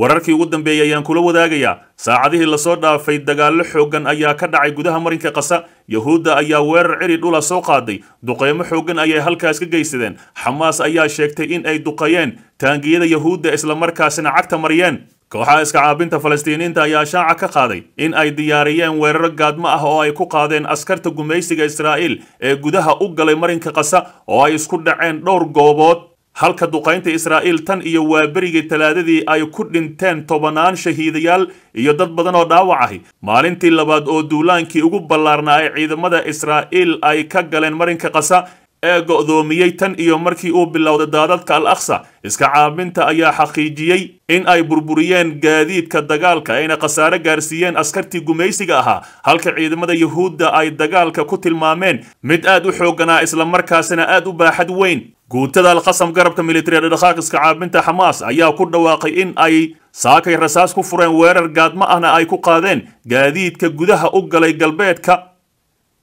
wararkii ugu dambeeyey ayaan kula wadaagayaa saacadihii lasoo dhaafay dagaallo xooggan ayaa ka dhacay gudaha marinka qasa yahuudda ayaa weerar ciri dhula soo qaaday duqeymo xooggan ayay halkaas ka geysadeen xamaas ayaa sheegtay in ay duqayeen taangiyada yahuudda islamarkaasina cagta mariyeen kooxaha iska caabinta falastiiniinta ayaa shaaca ka qaaday in ay diyaariyeen weeraro gaadmo ah oo ay ku qaadeen askarta gumaysiga israa'iil ee gudaha u galay marinka qasa oo ay isku dhaceen dhowr goobood halka duqaynta israa'iil tan iyo waaberigii talaadadii ay ku dhinteen tobanaan shahiidayaal iyo dad badan oo dhaawac ahi maalintii labaad oo duulaankii ugu ballaarnaa ee ciidamada israa'iil ay ka galeen marinka qasa ee go'doomiyey tan iyo markii uu bilowday daadadka al aksa iska caabinta ayaa xaqiijiyey in ay burburiyeen gaadiidka dagaalka ayna khasaare gaarsiiyeen askartii gumaysiga ahaa halka ciidamada yuhuudda ay dagaalka ku tilmaameen mid aad u xoogganaa ah markaasina aad u baaxad weyn guutada alkhasam garabka militari ee iska caabinta xamaas ayaa ku dhawaaqay in ay saakay rasaas ku fureen weerar gaadma ahna ay ku qaadeen gaadiidka gudaha u galay galbeedka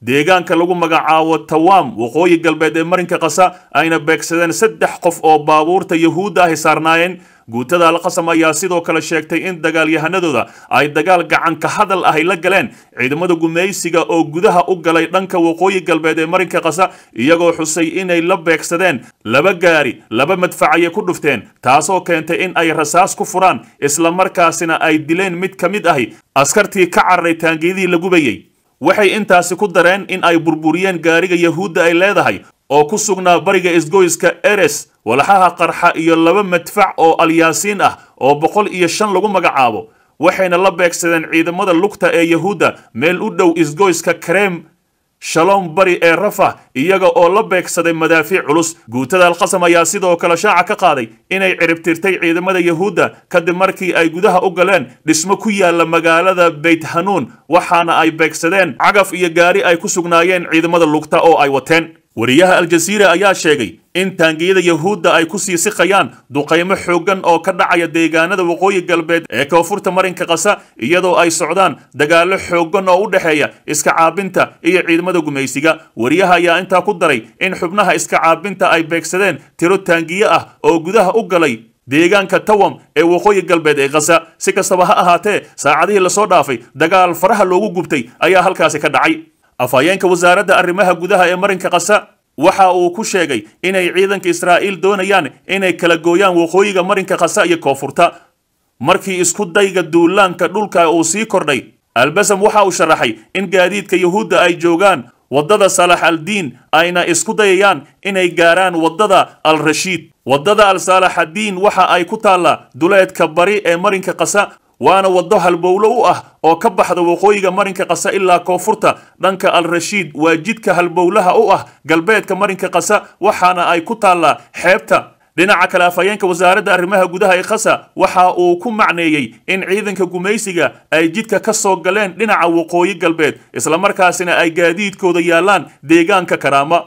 deegaanka lagu magacaabo tawaam waqooyi galbeed ee marinka qasa ayna beegsadeen saddex qof oo baabuurta yahuudda ahi saarnaayeen guutada alqasam ayaa sidoo kale sheegtay in dagaalyahanadooda ay dagaal gacan ka hadal ah la galeen ciidamada gumaysiga oo gudaha u galay dhanka waqooyi galbeed ee marinka qasa iyagoo xusay inay la beegsadeen laba gaari laba madfacaya ku dhufteen taasoo keentay in ay rasaas ku furaan isla markaasina ay dileen mid ka mid ahi askartii ka cararay taangiyadii la gubayey waxay intaasi ku dareen in ay burburiyeen gaariga yahuudda ay leedahay oo ku sugnaa bariga isgoyska eres walaxaha qarxa iyo laba madfac oo alyaasiin ah oo boqol iyo shan lagu magacaabo waxayna la beegsadeen ciidamada lugta ee yahuudda meel u dhow isgoyska kareem shaloom bari ee rafa iyaga oo la beegsaday madaafiic culus guutada alqasam ayaa sidoo kale shaaca ka qaaday inay ciribtirtay ciidamada yahuudda kadib markii ay gudaha u galeen dhismo ku yaalla magaalada beyt hanuun waxaana ay beegsadeen cagaf iyo gaari ay ku sugnaayeen ciidamada lugta oo ay wateen wariyaha aljasiira ayaa sheegay in taangiyada yahuudda ay ku sii siqayaan duqaymo xooggan oo ka dhacaya deegaanada waqooyi galbeed ee koonfurta marinka qasa iyadoo ay socdaan dagaallo xooggan oo u dhexeeya iska caabinta iyo ciidamada gumaysiga wariyaha ayaa intaa ku daray in xubnaha iska caabinta ay beegsadeen tiro taangiye ah oo gudaha u galay deegaanka tawam ee waqooyi galbeed ee qasa si kastaba ha ahaatee saacadihii lasoo dhaafay dagaal faraha loogu gubtay ayaa halkaasi ka dhacay afhayeenka wasaaradda arrimaha gudaha ee marinka qasa waxa uu ku sheegay inay ciidanka israa'iil doonayaan inay kala gooyaan waqooyiga marinka khasa iyo koonfurta markii isku dayga duulaanka dhulka uu sii kordhay albasam waxa uu sharaxay in gaadiidka yuhuudda ay joogaan waddada saalax aldiin ayna isku dayayaan inay gaaraan waddada al rashiid waddada al saalaxaddiin waxa ay ku taallaa duleedka bari ee marinka kasa waana waddo halbowlo u ah oo ka baxda waqooyiga marinka qasa ilaa koonfurta dhanka al-rashiid waa jidka halbowlaha u ah galbeedka marinka qasa waxaana ay ku taallaa xeebta dhinaca kale afhayeenka wasaaradda arrimaha gudaha ee khasa waxa uu ku macneeyey in ciidanka gumaysiga ay jidka ka soo galeen dhinaca waqooyi galbeed islamarkaasina ay gaadiidkooda yaallaan deegaanka karaama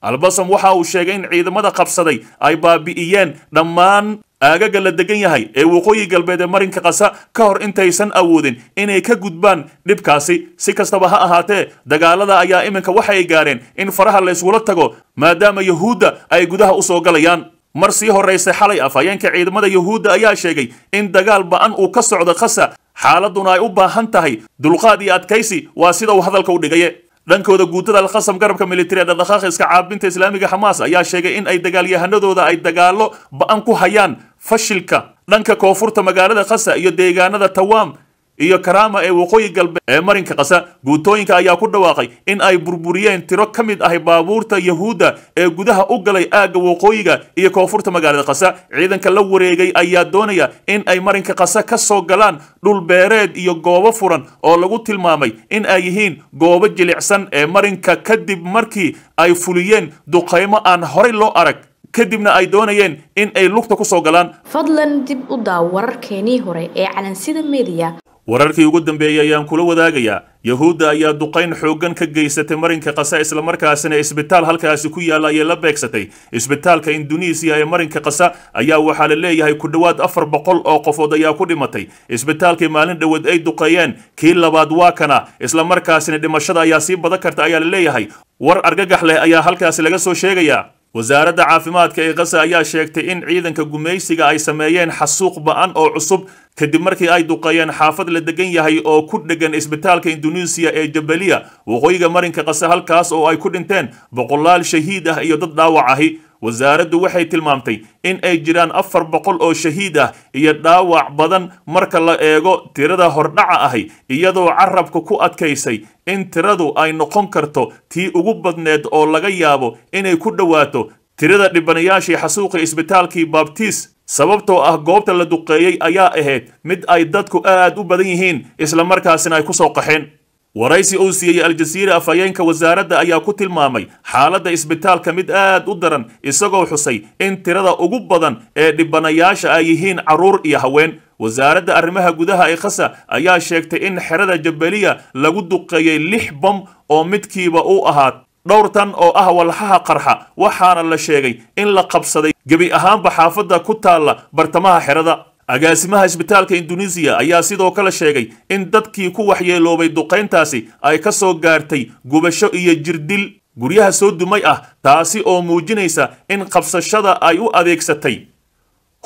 albasam waxa uu sheegay in ciidamada qabsaday ay baabi'iyeen dhammaan aagaga la degan yahay ee waqooyi galbeed ee marinka qasa ka hor intaysan awoodin inay ka gudbaan dhibkaasi si kastaba ha ahaatee dagaalada ayaa iminka waxay gaareen in faraha layskula tago maadaama yuhuudda ay gudaha usoo galayaan mar sii horraysay xalay af afhayeenka ciidamada yuhuudda ayaa sheegay in dagaal ba'an uu ka socdo khasa xaaladuna ay u baahan tahay dulqaad iyo adkaysi waa sida uu hadalka u dhigaye dhankooda guudada alkhasam garabka militari ee dhaqdhaqaaqa iska caabinta islaamiga xamaas ayaa sheegay in ay dagaalyahanadooda ay dagaallo ba'an ku hayaan fashilka dhanka koonfurta magaalada khasa iyo deegaanada tawaam iyo karaama ee waqooyi galbeed ee marinka khasa guutooyinka ayaa ku dhawaaqay in ay burburiyeen tiro ka mid ah baabuurta yahuudda ee gudaha u galay aagga waqooyiga iyo koonfurta magaalada khasa ciidanka la wareegay ayaa doonaya in ay marinka khasa ka soo galaan dhul beereed iyo goobo furan oo lagu tilmaamay in ay yihiin goobo jilicsan ee marinka kadib markii ay fuliyeen duqaymo aan horey loo arag kadibna ay doonayeen in ay lugta kusoo galaan fadlan dib u daaw wararkeenii hore ee calansida mediya wararkii ugu dambeeyey ayaan kula wadaagayaa yahuudda ayaa duqayn xooggan ka geysatay marinka kasa markaasina isbitaal halkaasi ku yaalla ayay la beegsatay isbitaalka induneisiya ee marinka kasa ayaa waxaa la leeyahay ku dhowaad afar boqol oo qofood ayaa ku dhimatay isbitaalkii maalin dhoweed ay duqeeyeen kii labaad waa kana markaasina dhimashada ayaa sii badan karta ayaa la leeyahay war argagax leh ayaa halkaasi laga soo sheegayaa wasaaradda caafimaadka ee khaza ayaa sheegtay in ciidanka gumaysiga ay sameeyeen xasuuq ba'an oo cusub kadib markii ay duqeeyeen xaafad la degan yahay oo ku dhegan isbitaalka induneesiya ee jabaliya waqooyiga marinka khaza halkaas oo ay ku dhinteen boqolaal shahiid ah iyo dad dhaawac ahi wasaaraddu waxay tilmaamtay in ay jiraan afar boqol oo shahiid ah iyo dhaawac badan marka la eego tirada hordhaca ahi iyadoo carabka ku adkaysay in tiradu ay noqon karto tii ugu badneed oo laga yaabo inay ku dhowaato tirada dhibanayaashii xasuuqa isbitaalkii baabtiis sababtoo ah goobta la duqeeyey ayaa ahayd mid ay dadku aad u badan yihiin isla markaasina ay ku soo qaxeen waraysi uu siiyey al-jasiira afhayeenka wasaaradda ayaa ku tilmaamay xaaladda isbitaalka mid aad u daran isagoo xusay in tirada ugu badan ee dhibanayaasha ay yihiin carruur iyo haween wasaaradda arrimaha gudaha ee khasa ayaa sheegtay in xerada jabaliya lagu duqeeyey lix bom oo midkiiba uu ahaa dhowr tan oo ah walxaha qarxa waxaana la sheegay in la qabsaday gebi ahaanba xaafadda ku taalla bartamaha xerada agaasimaha isbitaalka induneisiya ayaa sidoo kale sheegay in dadkii ku waxyeeloobay duqayntaasi ay ka soo gaartay gubasho iyo jirdil guryaha soo dumay ah taasi oo muujinaysa in qabsashada ay u adeegsatay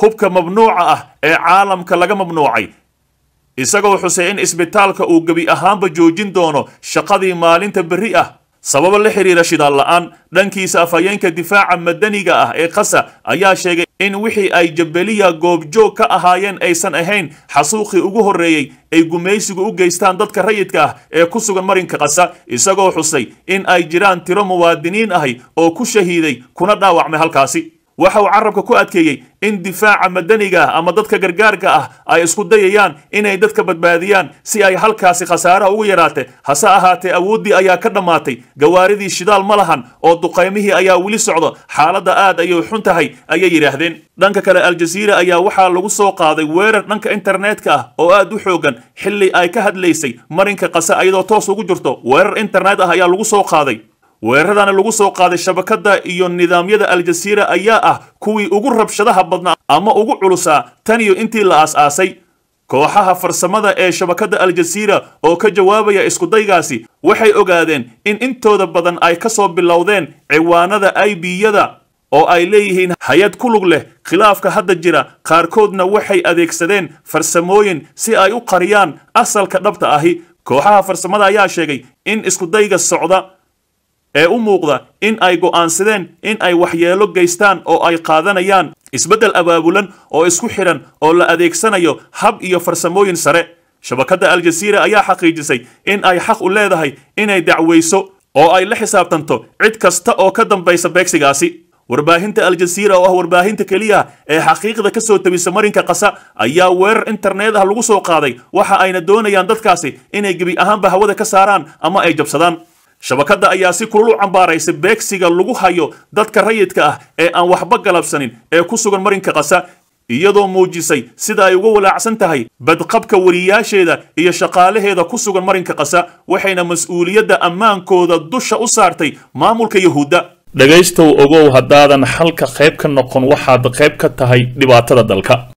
hubka mabnuuca ah ee caalamka laga mabnuucay isagoo xusay in isbitaalka uu gebi ahaanba joojin doono shaqadii maalinta berri ah sababo la xiriira shidaal la'aan dhankiisa afhayeenka difaaca madaniga ah ee khasa ayaa sheegay in wixii ay jabeliya goobjoog ka ahaayeen aysan ahayn xasuuqii ugu horreeyey ay gumaysigu u geystaan dadka rayidka ah ee ku sugan marinka khasa isagoo xusay in ay jiraan tiro muwaadiniin ahi oo ku shahiiday kuna dhaawacmay halkaasi waxa uu carabka ku adkeeyey in difaaca madaniga ah ama dadka gargaarka ah ay isku dayayaan inay dadka badbaadiyaan si ay halkaasi khasaaraha ugu yaraate hase ahaatee awooddii ayaa ka dhammaatay gawaaridii shidaal ma lahan oo duqaymihii ayaa weli socdo xaaladda aad ayay xun tahay ayay yidhaahdeen dhanka kale aljaziira ayaa waxaa lagu soo qaaday weerar dhanka internetka ah oo aad u xoogan xilli ay ka hadlaysay marinka qase iyadoo toos ugu jirto weerar internet ah ayaa lagu soo qaaday weeraradan lagu soo qaaday shabakada iyo nidaamyada al ayaa ah kuwii ugu rabshadaha badnaa ama ugu culusaa tan iyo intii la aas-aasay kooxaha farsamada ee shabakadda al oo ka jawaabaya iskudaygaasi waxay ogaadeen in intooda badan ay ka soo bilowdeen ciwaanada aibiyada oo ay leeyihiin hay-ad ku lug leh khilaafka hadda jira qaarkoodna waxay adeegsadeen farsamooyin si ay u qariyaan asalka dhabta ahi kooxaha farsamada ayaa sheegay in iskudayga socda ee u muuqda in ay go'aansadeen in ay waxyeelo gaystaan oo ay qaadanayaan isbeddel abaabulan oo isku xidhan oo la adeegsanayo hab iyo farsamooyin sare shabakadda aljaziira ayaa xaqiijisay in ay xaq u leedahay inay dacwayso oo ay la xisaabtanto cid kasta oo ka dambaysa beegsigaasi warbaahinta aljaziira oo ah warbaahinta keliya ee xaqiiqda ka soo tebisa marinka qasa ayaa weerar internet ah lagu soo qaaday waxa ayna doonayaan dadkaasi inay gebi ahaanba hawada ka saaraan ama ay jabsadaan shabakadda ayaa si kulul u cambaaraysa beegsiga lagu hayo dadka rayidka ah ee aan waxba galabsanin ee ku sugan marinka qasa iyadoo muujisay sida ay uga walaacsan tahay badqabka wariyaasheeda iyo shaqaalaheeda ku sugan marinka qasa waxayna mas-uuliyadda ammaankooda dusha u saartay maamulka yahuudda dhegaystow ogow haddaadan xalka qayb ka noqon waxaad qayb ka tahay dhibaatada dalka